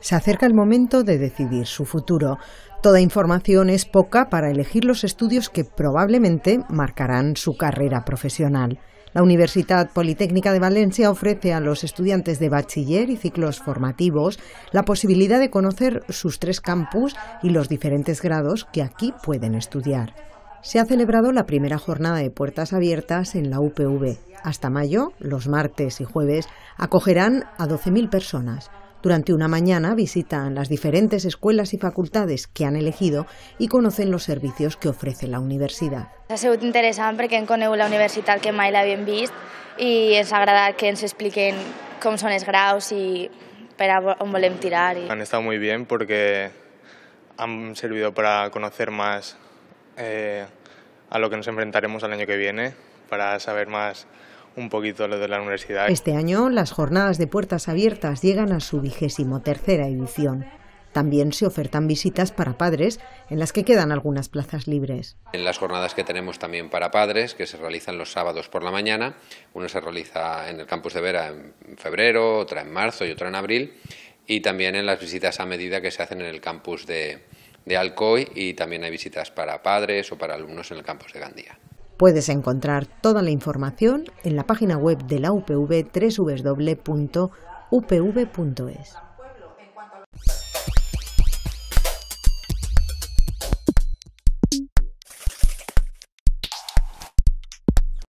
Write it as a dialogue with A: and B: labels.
A: Se acerca el momento de decidir su futuro. Toda información es poca para elegir los estudios que probablemente marcarán su carrera profesional. La Universidad Politécnica de Valencia ofrece a los estudiantes de bachiller y ciclos formativos la posibilidad de conocer sus tres campus y los diferentes grados que aquí pueden estudiar. Se ha celebrado la primera jornada de puertas abiertas en la UPV. Hasta mayo, los martes y jueves, acogerán a 12.000 personas. Durante una mañana visitan las diferentes escuelas y facultades que han elegido y conocen los servicios que ofrece la universidad.
B: Ha sido interesante porque en Coneu la universidad que mai bien visto y es agradable que se expliquen cómo son los graus y per tirar.
C: Han estado muy bien porque han servido para conocer más eh, a lo que nos enfrentaremos al año que viene, para saber más un poquito lo de la universidad. Este año
A: las jornadas de puertas abiertas llegan a su vigésimo tercera edición. También se ofertan visitas para padres, en las que quedan algunas plazas libres.
D: En las jornadas que tenemos también para padres, que se realizan los sábados por la mañana, una se realiza en el campus de Vera en febrero, otra en marzo y otra en abril, y también en las visitas a medida que se hacen en el campus de, de Alcoy y también hay visitas para padres o para alumnos en el campus de Gandía.
A: Puedes encontrar toda la información en la página web de la UPV www.upv.es.